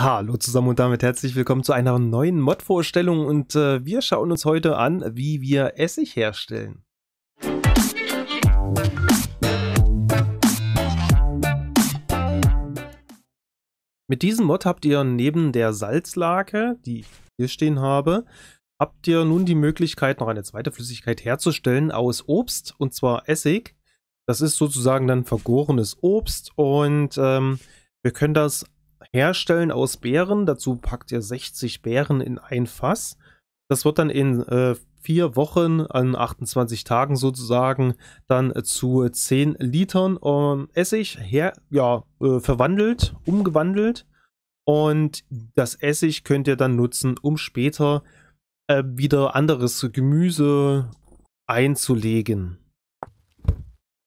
Hallo zusammen und damit herzlich willkommen zu einer neuen Mod-Vorstellung und äh, wir schauen uns heute an, wie wir Essig herstellen. Mit diesem Mod habt ihr neben der Salzlake, die ich hier stehen habe, habt ihr nun die Möglichkeit, noch eine zweite Flüssigkeit herzustellen aus Obst, und zwar Essig. Das ist sozusagen dann vergorenes Obst und ähm, wir können das herstellen aus Beeren. Dazu packt ihr 60 Beeren in ein Fass. Das wird dann in äh, vier Wochen, an 28 Tagen sozusagen, dann zu 10 Litern äh, Essig her, ja, äh, verwandelt, umgewandelt. Und das Essig könnt ihr dann nutzen, um später äh, wieder anderes Gemüse einzulegen.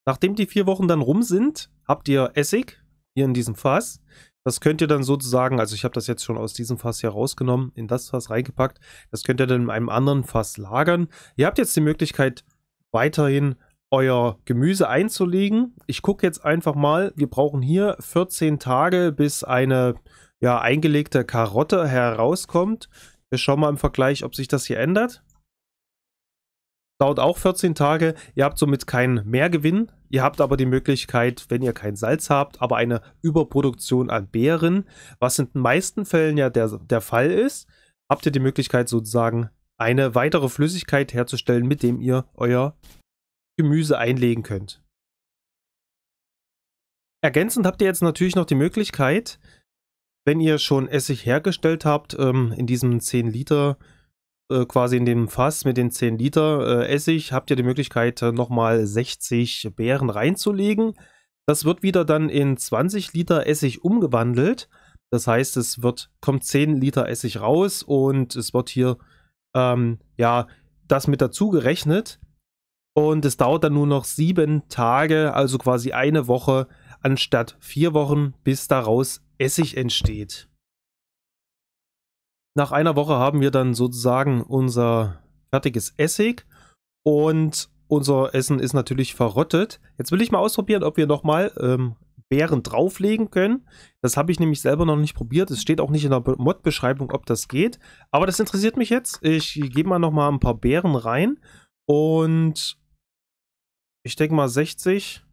Nachdem die vier Wochen dann rum sind, habt ihr Essig hier in diesem Fass. Das könnt ihr dann sozusagen, also ich habe das jetzt schon aus diesem Fass hier rausgenommen, in das Fass reingepackt. Das könnt ihr dann in einem anderen Fass lagern. Ihr habt jetzt die Möglichkeit, weiterhin euer Gemüse einzulegen. Ich gucke jetzt einfach mal, wir brauchen hier 14 Tage, bis eine ja, eingelegte Karotte herauskommt. Wir schauen mal im Vergleich, ob sich das hier ändert dauert auch 14 Tage. Ihr habt somit keinen Mehrgewinn. Ihr habt aber die Möglichkeit, wenn ihr kein Salz habt, aber eine Überproduktion an Beeren, was in den meisten Fällen ja der, der Fall ist, habt ihr die Möglichkeit sozusagen eine weitere Flüssigkeit herzustellen, mit dem ihr euer Gemüse einlegen könnt. Ergänzend habt ihr jetzt natürlich noch die Möglichkeit, wenn ihr schon Essig hergestellt habt, ähm, in diesem 10 Liter äh, quasi in dem Fass mit den 10 Liter äh, Essig habt ihr die Möglichkeit, äh, nochmal 60 Beeren reinzulegen. Das wird wieder dann in 20 Liter Essig umgewandelt. Das heißt, es wird, kommt 10 Liter Essig raus und es wird hier ähm, ja das mit dazu gerechnet. Und es dauert dann nur noch 7 Tage, also quasi eine Woche anstatt 4 Wochen, bis daraus Essig entsteht. Nach einer Woche haben wir dann sozusagen unser fertiges Essig und unser Essen ist natürlich verrottet. Jetzt will ich mal ausprobieren, ob wir nochmal ähm, Beeren drauflegen können. Das habe ich nämlich selber noch nicht probiert. Es steht auch nicht in der Mod-Beschreibung, ob das geht. Aber das interessiert mich jetzt. Ich gebe mal nochmal ein paar Beeren rein. Und ich denke mal 60.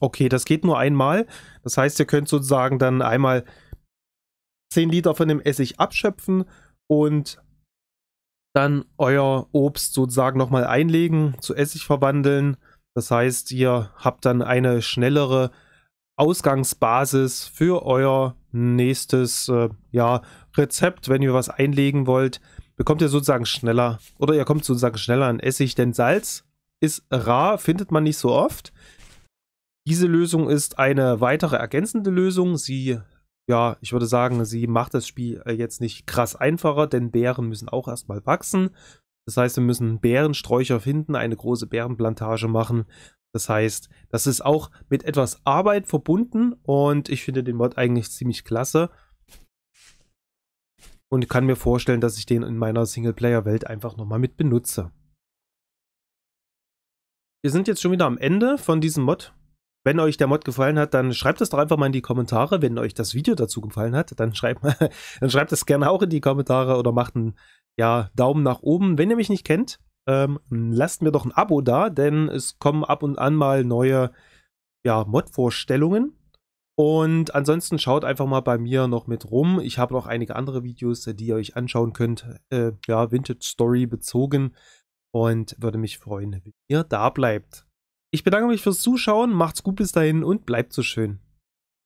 Okay, das geht nur einmal. Das heißt, ihr könnt sozusagen dann einmal 10 Liter von dem Essig abschöpfen und dann euer Obst sozusagen nochmal einlegen, zu Essig verwandeln. Das heißt, ihr habt dann eine schnellere Ausgangsbasis für euer nächstes äh, ja, Rezept, wenn ihr was einlegen wollt, bekommt ihr sozusagen schneller oder ihr kommt sozusagen schneller an Essig, denn Salz ist rar, findet man nicht so oft. Diese Lösung ist eine weitere ergänzende Lösung. Sie ja, ich würde sagen, sie macht das Spiel äh, jetzt nicht krass einfacher, denn Bären müssen auch erstmal wachsen. Das heißt, wir müssen Bärensträucher finden, eine große Bärenplantage machen. Das heißt, das ist auch mit etwas Arbeit verbunden und ich finde den Mod eigentlich ziemlich klasse. Und kann mir vorstellen, dass ich den in meiner Singleplayer-Welt einfach nochmal mit benutze. Wir sind jetzt schon wieder am Ende von diesem Mod. Wenn euch der Mod gefallen hat, dann schreibt es doch einfach mal in die Kommentare. Wenn euch das Video dazu gefallen hat, dann schreibt, dann schreibt es gerne auch in die Kommentare oder macht einen ja, Daumen nach oben. Wenn ihr mich nicht kennt, ähm, lasst mir doch ein Abo da, denn es kommen ab und an mal neue ja, Mod-Vorstellungen. Und ansonsten schaut einfach mal bei mir noch mit rum. Ich habe noch einige andere Videos, äh, die ihr euch anschauen könnt. Äh, ja, Vintage Story bezogen. Und würde mich freuen, wenn ihr da bleibt. Ich bedanke mich fürs Zuschauen, macht's gut bis dahin und bleibt so schön.